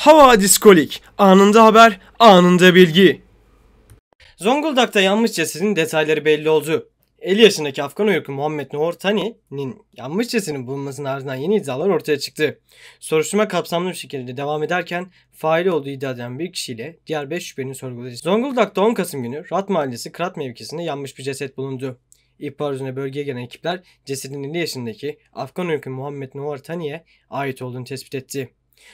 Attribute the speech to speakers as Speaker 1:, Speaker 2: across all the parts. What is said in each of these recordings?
Speaker 1: Hava Diskolik. Anında haber, anında bilgi. Zonguldak'ta yanmış cesedin detayları belli oldu. 50 yaşındaki Afgan uyruklu Muhammed Noor Tani'nin yanmış cesedin bulunmasının ardından yeni iddialar ortaya çıktı. Soruşturma kapsamlı bir şekilde devam ederken fail olduğu iddia eden bir kişiyle diğer 5 şüphelinin sorguladı. Zonguldak'ta 10 Kasım günü Rat Mahallesi Krat mevkisinde yanmış bir ceset bulundu. İhbar üzerine bölgeye gelen ekipler cesedin 50 yaşındaki Afgan uyruklu Muhammed Noor Tani'ye ait olduğunu tespit etti.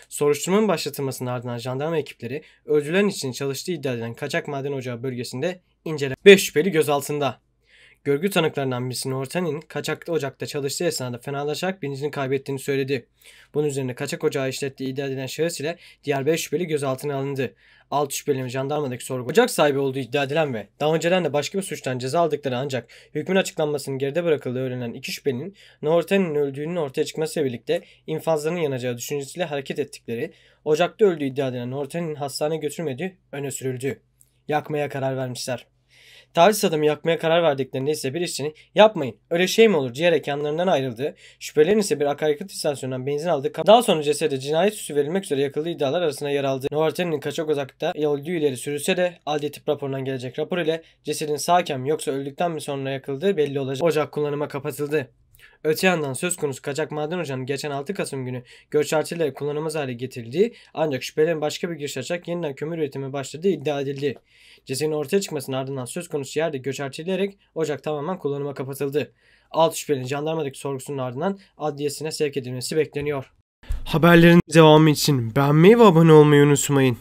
Speaker 1: Soruşturmanın başlatılmasının ardından jandarma ekipleri öldürülen için çalıştığı iddia edilen kaçak maden ocağı bölgesinde inceleme 5 şüpheli gözaltında. Görgü tanıklarından birisi Norten'in kaçak ocakta çalıştığı esnada fenalaşarak bilincini kaybettiğini söyledi. Bunun üzerine kaçak ocağı işlettiği iddia edilen şahıs ile diğer 5 şüpheli gözaltına alındı. 6 şüphelinin jandarmadaki sorgu. Ocak sahibi olduğu iddia edilen ve daha önceden de başka bir suçtan ceza aldıkları ancak hükmün açıklanmasının geride bırakıldığı öğrenen iki şüphelinin Norten'in öldüğünün ortaya çıkmasıyla birlikte infazlarının yanacağı düşüncesiyle hareket ettikleri, Ocak'ta öldüğü iddia edilen Norten'in hastaneye götürmediği öne sürüldü. Yakmaya karar vermişler. Taviz adamı yakmaya karar verdiklerinde ise bir işçinin yapmayın öyle şey mi olur diyerek yanlarından ayrıldığı, şüphelerin ise bir akaryakıt istasyonundan benzin aldığı, daha sonra cesede cinayet süsü verilmek üzere yakıldığı iddialar arasında yer aldı. Novarteni'nin kaçak uzakta öldüğü ileri sürülse de adli tıp raporundan gelecek rapor ile cesedin sağken yoksa öldükten mi sonra yakıldığı belli olacak. Ocak kullanıma kapatıldı. Öte yandan söz konusu kaçak maden ocağının geçen 6 Kasım günü göç göçertilerle kullanılmaz hale getirildiği ancak şüphelerin başka bir giriş açarak yeniden kömür üretimi başladığı iddia edildi. Cesenin ortaya çıkmasının ardından söz konusu yerde göç göçertilerek ocak tamamen kullanıma kapatıldı. Alt şüphelinin jandarmadaki sorgusunun ardından adliyesine sevk edilmesi bekleniyor. Haberlerin devamı için beğenmeyi ve abone olmayı unutmayın.